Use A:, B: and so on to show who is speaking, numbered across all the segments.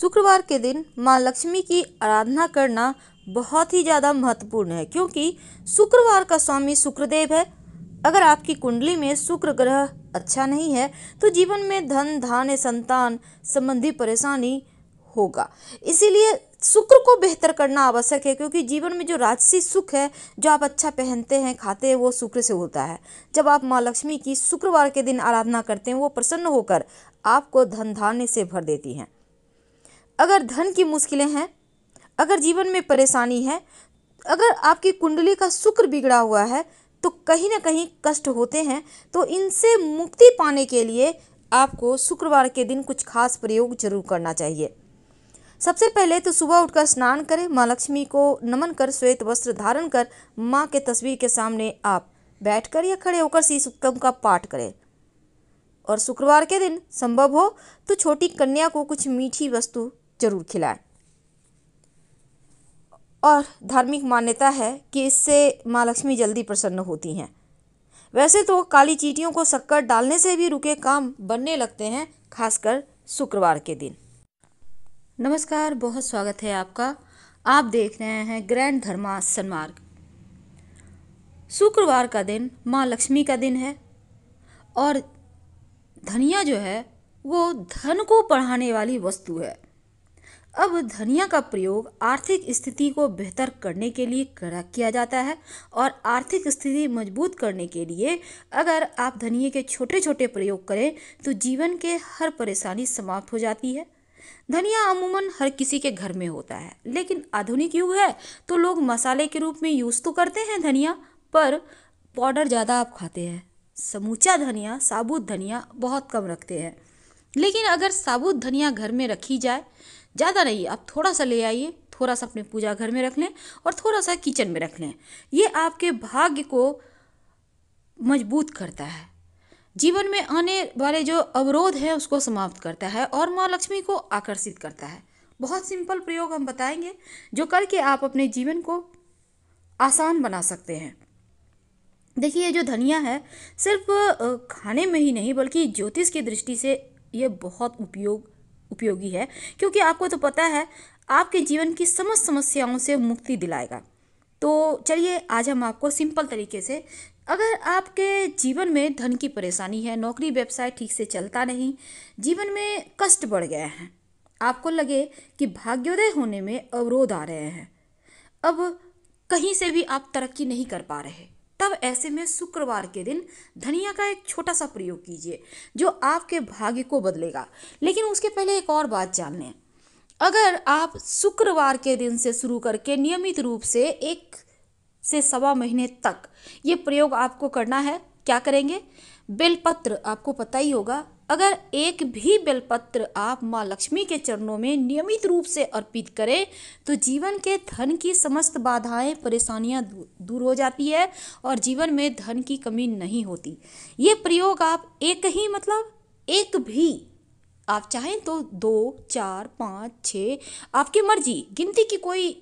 A: शुक्रवार के दिन माँ लक्ष्मी की आराधना करना बहुत ही ज़्यादा महत्वपूर्ण है क्योंकि शुक्रवार का स्वामी शुक्रदेव है अगर आपकी कुंडली में शुक्र ग्रह अच्छा नहीं है तो जीवन में धन धान्य संतान संबंधी परेशानी होगा इसीलिए शुक्र को बेहतर करना आवश्यक है क्योंकि जीवन में जो राजसी सुख है जो आप अच्छा पहनते हैं खाते हैं वो शुक्र से होता है जब आप माँ लक्ष्मी की शुक्रवार के दिन आराधना करते हैं वो प्रसन्न होकर आपको धन धान्य से भर देती हैं अगर धन की मुश्किलें हैं अगर जीवन में परेशानी है अगर आपकी कुंडली का शुक्र बिगड़ा हुआ है तो कहीं ना कहीं कष्ट होते हैं तो इनसे मुक्ति पाने के लिए आपको शुक्रवार के दिन कुछ खास प्रयोग जरूर करना चाहिए सबसे पहले तो सुबह उठकर स्नान करें माँ लक्ष्मी को नमन कर श्वेत वस्त्र धारण कर माँ के तस्वीर के सामने आप बैठकर या खड़े होकर सी सुक्तम का पाठ करें और शुक्रवार के दिन संभव हो तो छोटी कन्या को कुछ मीठी वस्तु जरूर खिलाएं और धार्मिक मान्यता है कि इससे माँ लक्ष्मी जल्दी प्रसन्न होती हैं वैसे तो काली चीटियों को शक्कर डालने से भी रुके काम बनने लगते हैं खासकर शुक्रवार के दिन नमस्कार बहुत स्वागत है आपका आप देख रहे हैं ग्रैंड धर्मा सन्मार्ग शुक्रवार का दिन माँ लक्ष्मी का दिन है और धनिया जो है वो धन को बढ़ाने वाली वस्तु है अब धनिया का प्रयोग आर्थिक स्थिति को बेहतर करने के लिए करा किया जाता है और आर्थिक स्थिति मजबूत करने के लिए अगर आप धनिए के छोटे छोटे प्रयोग करें तो जीवन के हर परेशानी समाप्त हो जाती है धनिया अमूमन हर किसी के घर में होता है लेकिन आधुनिक युग है तो लोग मसाले के रूप में यूज़ तो करते हैं धनिया पर पाउडर ज़्यादा आप खाते हैं समूचा धनिया साबुत धनिया बहुत कम रखते हैं लेकिन अगर साबुत धनिया घर में रखी जाए ज़्यादा नहीं आप थोड़ा सा ले आइए थोड़ा सा अपने पूजा घर में रख लें और थोड़ा सा किचन में रख लें ये आपके भाग्य को मजबूत करता है जीवन में आने वाले जो अवरोध हैं उसको समाप्त करता है और माँ लक्ष्मी को आकर्षित करता है बहुत सिंपल प्रयोग हम बताएंगे जो करके आप अपने जीवन को आसान बना सकते हैं देखिए ये जो धनिया है सिर्फ खाने में ही नहीं बल्कि ज्योतिष की दृष्टि से ये बहुत उपयोग उपयोगी है क्योंकि आपको तो पता है आपके जीवन की समस्त समस्याओं से मुक्ति दिलाएगा तो चलिए आज हम आपको सिंपल तरीके से अगर आपके जीवन में धन की परेशानी है नौकरी व्यवसाय ठीक से चलता नहीं जीवन में कष्ट बढ़ गए हैं आपको लगे कि भाग्योदय होने में अवरोध आ रहे हैं अब कहीं से भी आप तरक्की नहीं कर पा रहे तब ऐसे में शुक्रवार के दिन धनिया का एक छोटा सा प्रयोग कीजिए जो आपके भाग्य को बदलेगा लेकिन उसके पहले एक और बात जान लें अगर आप शुक्रवार के दिन से शुरू करके नियमित रूप से एक से सवा महीने तक ये प्रयोग आपको करना है क्या करेंगे बेलपत्र आपको पता ही होगा अगर एक भी बेलपत्र आप माँ लक्ष्मी के चरणों में नियमित रूप से अर्पित करें तो जीवन के धन की समस्त बाधाएं परेशानियां दूर हो जाती है और जीवन में धन की कमी नहीं होती ये प्रयोग आप एक ही मतलब एक भी आप चाहें तो दो चार पाँच छः आपकी मर्जी गिनती की कोई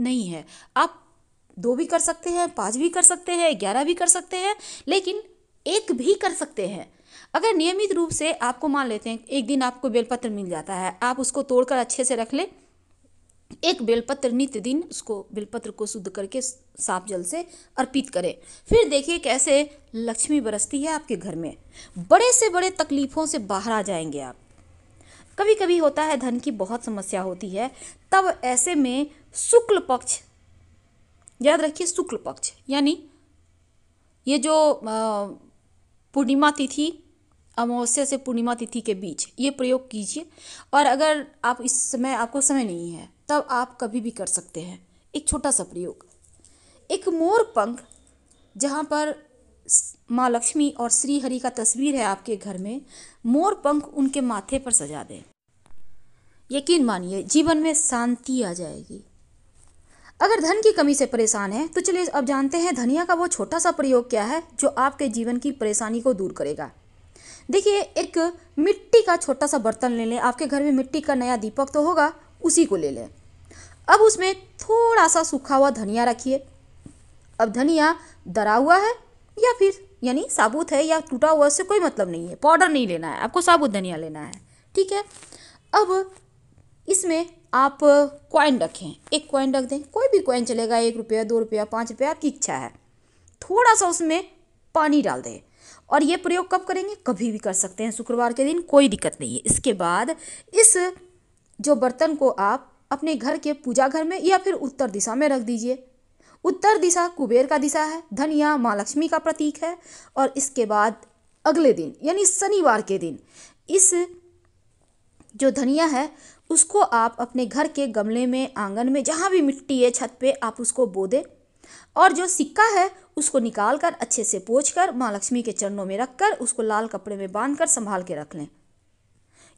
A: नहीं है आप दो भी कर सकते हैं पाँच भी कर सकते हैं ग्यारह भी कर सकते हैं लेकिन एक भी कर सकते हैं अगर नियमित रूप से आपको मान लेते हैं एक दिन आपको बेलपत्र मिल जाता है आप उसको तोड़कर अच्छे से रख लें एक बेलपत्र नित्य दिन उसको बेलपत्र को शुद्ध करके साफ जल से अर्पित करें फिर देखिए कैसे लक्ष्मी बरसती है आपके घर में बड़े से बड़े तकलीफ़ों से बाहर आ जाएंगे आप कभी कभी होता है धन की बहुत समस्या होती है तब ऐसे में शुक्ल पक्ष याद रखिए शुक्ल पक्ष यानी ये जो पूर्णिमा तिथि अमावस्या से पूर्णिमा तिथि के बीच ये प्रयोग कीजिए और अगर आप इस समय आपको समय नहीं है तब आप कभी भी कर सकते हैं एक छोटा सा प्रयोग एक मोर पंख जहाँ पर माँ लक्ष्मी और श्री हरि का तस्वीर है आपके घर में मोर पंख उनके माथे पर सजा दें यकीन मानिए जीवन में शांति आ जाएगी अगर धन की कमी से परेशान है तो चलिए अब जानते हैं धनिया का वो छोटा सा प्रयोग क्या है जो आपके जीवन की परेशानी को दूर करेगा देखिए एक मिट्टी का छोटा सा बर्तन ले लें आपके घर में मिट्टी का नया दीपक तो होगा उसी को ले लें अब उसमें थोड़ा सा सूखा हुआ धनिया रखिए अब धनिया दरा हुआ है या फिर यानी साबुत है या टूटा हुआ उससे कोई मतलब नहीं है पाउडर नहीं लेना है आपको साबुत धनिया लेना है ठीक है अब इसमें आप कॉइन रखें एक कॉइन रख दें कोई भी कॉइन चलेगा एक रुपया दो रुपया पाँच रुपया आपकी इच्छा है थोड़ा सा उसमें पानी डाल दें और ये प्रयोग कब करेंगे कभी भी कर सकते हैं शुक्रवार के दिन कोई दिक्कत नहीं है इसके बाद इस जो बर्तन को आप अपने घर के पूजा घर में या फिर उत्तर दिशा में रख दीजिए उत्तर दिशा कुबेर का दिशा है धनिया माँ लक्ष्मी का प्रतीक है और इसके बाद अगले दिन यानी शनिवार के दिन इस जो धनिया है उसको आप अपने घर के गमले में आंगन में जहाँ भी मिट्टी है छत पे आप उसको बो दें और जो सिक्का है उसको निकाल कर अच्छे से पोछ कर माँ लक्ष्मी के चरणों में रख कर उसको लाल कपड़े में बांध कर संभाल के रख लें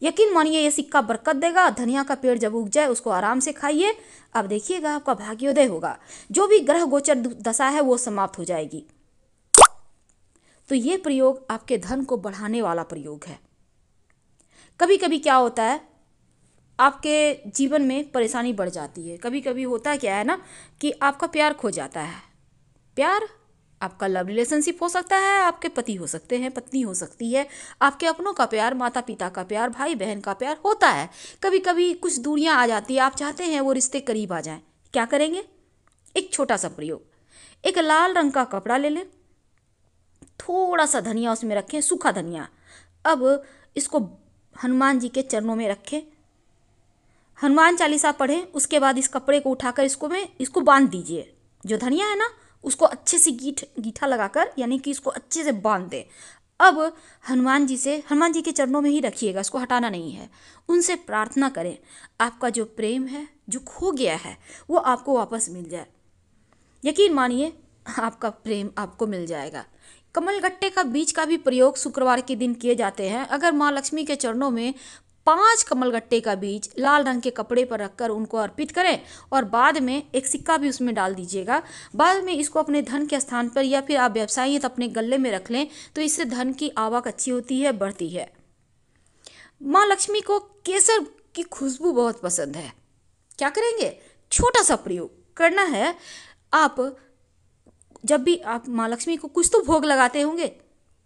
A: यकीन मानिए ये सिक्का बरकत देगा धनिया का पेड़ जब उग जाए उसको आराम से खाइए अब देखिएगा आपका भाग्योदय होगा जो भी ग्रह गोचर दशा है वो समाप्त हो जाएगी तो ये प्रयोग आपके धन को बढ़ाने वाला प्रयोग है कभी कभी क्या होता है आपके जीवन में परेशानी बढ़ जाती है कभी कभी होता क्या है ना कि आपका प्यार खो जाता है प्यार आपका लव रिलेशनशिप हो सकता है आपके पति हो सकते हैं पत्नी हो सकती है आपके अपनों का प्यार माता पिता का प्यार भाई बहन का प्यार होता है कभी कभी कुछ दूरियाँ आ जाती है आप चाहते हैं वो रिश्ते करीब आ जाएं क्या करेंगे एक छोटा सा प्रयोग एक लाल रंग का कपड़ा ले लें थोड़ा सा धनिया उसमें रखें सूखा धनिया अब इसको हनुमान जी के चरणों में रखें हनुमान चालीसा पढ़ें उसके बाद इस कपड़े को उठाकर इसको में इसको बांध दीजिए जो धनिया है ना उसको अच्छे से गीठ गीठा लगाकर यानी कि इसको अच्छे से बांध दें अब हनुमान जी से हनुमान जी के चरणों में ही रखिएगा इसको हटाना नहीं है उनसे प्रार्थना करें आपका जो प्रेम है जो खो गया है वो आपको वापस मिल जाए यकीन मानिए आपका प्रेम आपको मिल जाएगा कमल गट्टे का बीज का भी प्रयोग शुक्रवार के दिन किए जाते हैं अगर माँ लक्ष्मी के चरणों में पांच कमलगट्टे का बीज लाल रंग के कपड़े पर रखकर उनको अर्पित करें और बाद में एक सिक्का भी उसमें डाल दीजिएगा बाद में इसको अपने धन के स्थान पर या फिर आप व्यवसायी तो अपने गले में रख लें तो इससे धन की आवक अच्छी होती है बढ़ती है माँ लक्ष्मी को केसर की खुशबू बहुत पसंद है क्या करेंगे छोटा सा प्रयोग करना है आप जब भी आप माँ लक्ष्मी को कुछ तो भोग लगाते होंगे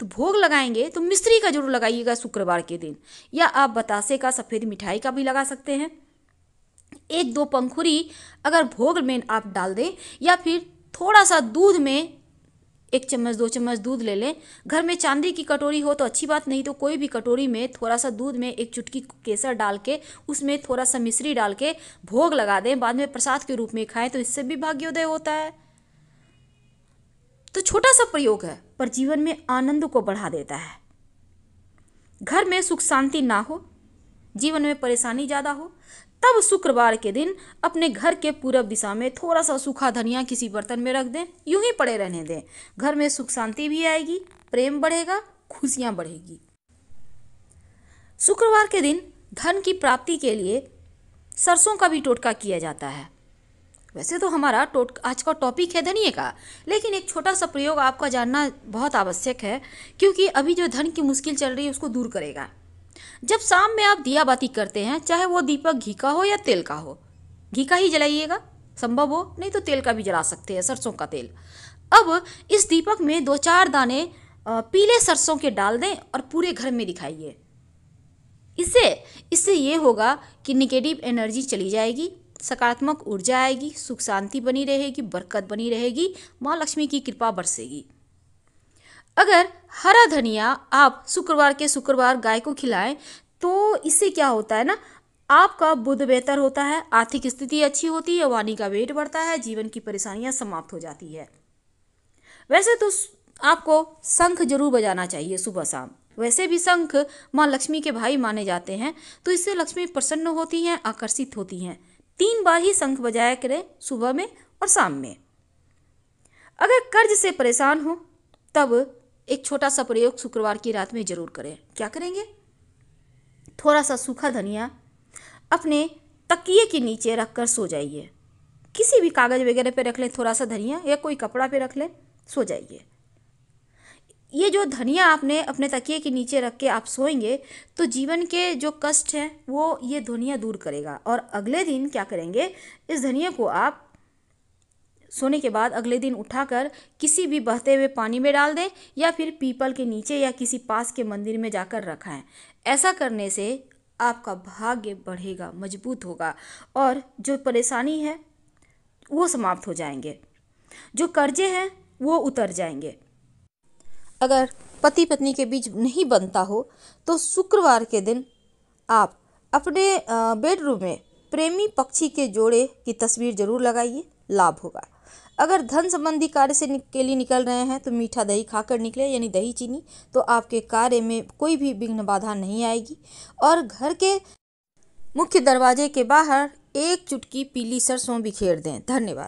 A: तो भोग लगाएंगे तो मिश्री का जरूर लगाइएगा शुक्रवार के दिन या आप बतासे का सफ़ेद मिठाई का भी लगा सकते हैं एक दो पंखुरी अगर भोग में आप डाल दें या फिर थोड़ा सा दूध में एक चम्मच दो चम्मच दूध ले लें घर में चांदी की कटोरी हो तो अच्छी बात नहीं तो कोई भी कटोरी में थोड़ा सा दूध में एक चुटकी केसर डाल के उसमें थोड़ा सा मिश्री डाल के भोग लगा दें बाद में प्रसाद के रूप में खाएं तो इससे भी भाग्योदय होता है तो छोटा सा प्रयोग है पर जीवन में आनंद को बढ़ा देता है घर में सुख शांति ना हो जीवन में परेशानी ज़्यादा हो तब शुक्रवार के दिन अपने घर के पूरब दिशा में थोड़ा सा सूखा धनिया किसी बर्तन में रख दें यूं ही पड़े रहने दें घर में सुख शांति भी आएगी प्रेम बढ़ेगा खुशियां बढ़ेगी शुक्रवार के दिन धन की प्राप्ति के लिए सरसों का भी टोटका किया जाता है वैसे तो हमारा टोट आज का टॉपिक है धनिए का लेकिन एक छोटा सा प्रयोग आपका जानना बहुत आवश्यक है क्योंकि अभी जो धन की मुश्किल चल रही है उसको दूर करेगा जब शाम में आप दिया बाती करते हैं चाहे वो दीपक घी का हो या तेल का हो घी का ही जलाइएगा संभव हो नहीं तो तेल का भी जला सकते हैं सरसों का तेल अब इस दीपक में दो चार दाने पीले सरसों के डाल दें और पूरे घर में दिखाइए इससे इससे ये होगा कि निगेटिव एनर्जी चली जाएगी सकारात्मक ऊर्जा आएगी सुख शांति बनी रहेगी बरकत बनी रहेगी माँ लक्ष्मी की कृपा बरसेगी अगर हरा धनिया आप शुक्रवार के शुक्रवार गाय को खिलाएं तो इससे क्या होता है ना आपका बुद्ध बेहतर होता है आर्थिक स्थिति अच्छी होती है वाणी का वेट बढ़ता है जीवन की परेशानियां समाप्त हो जाती है वैसे तो आपको शंख जरूर बजाना चाहिए सुबह शाम वैसे भी शंख माँ लक्ष्मी के भाई माने जाते हैं तो इससे लक्ष्मी प्रसन्न होती हैं आकर्षित होती हैं तीन बार ही शंख बजाया करें सुबह में और शाम में अगर कर्ज से परेशान हो तब एक छोटा सा प्रयोग शुक्रवार की रात में जरूर करें क्या करेंगे थोड़ा सा सूखा धनिया अपने तकिए के नीचे रख कर सो जाइए किसी भी कागज़ वगैरह पे रख लें थोड़ा सा धनिया या कोई कपड़ा पे रख लें सो जाइए ये जो धनिया आपने अपने तकिए के नीचे रख के आप सोएंगे तो जीवन के जो कष्ट हैं वो ये धनिया दूर करेगा और अगले दिन क्या करेंगे इस धनिया को आप सोने के बाद अगले दिन उठाकर किसी भी बहते हुए पानी में डाल दें या फिर पीपल के नीचे या किसी पास के मंदिर में जाकर रखाएं ऐसा करने से आपका भाग्य बढ़ेगा मजबूत होगा और जो परेशानी है वो समाप्त हो जाएंगे जो कर्जे हैं वो उतर जाएंगे अगर पति पत्नी के बीच नहीं बनता हो तो शुक्रवार के दिन आप अपने बेडरूम में प्रेमी पक्षी के जोड़े की तस्वीर जरूर लगाइए लाभ होगा अगर धन संबंधी कार्य से के लिए निकल रहे हैं तो मीठा दही खाकर निकले यानी दही चीनी तो आपके कार्य में कोई भी विघ्न बाधा नहीं आएगी और घर के मुख्य दरवाजे के बाहर एक चुटकी पीली सरसों बिखेर दें धन्यवाद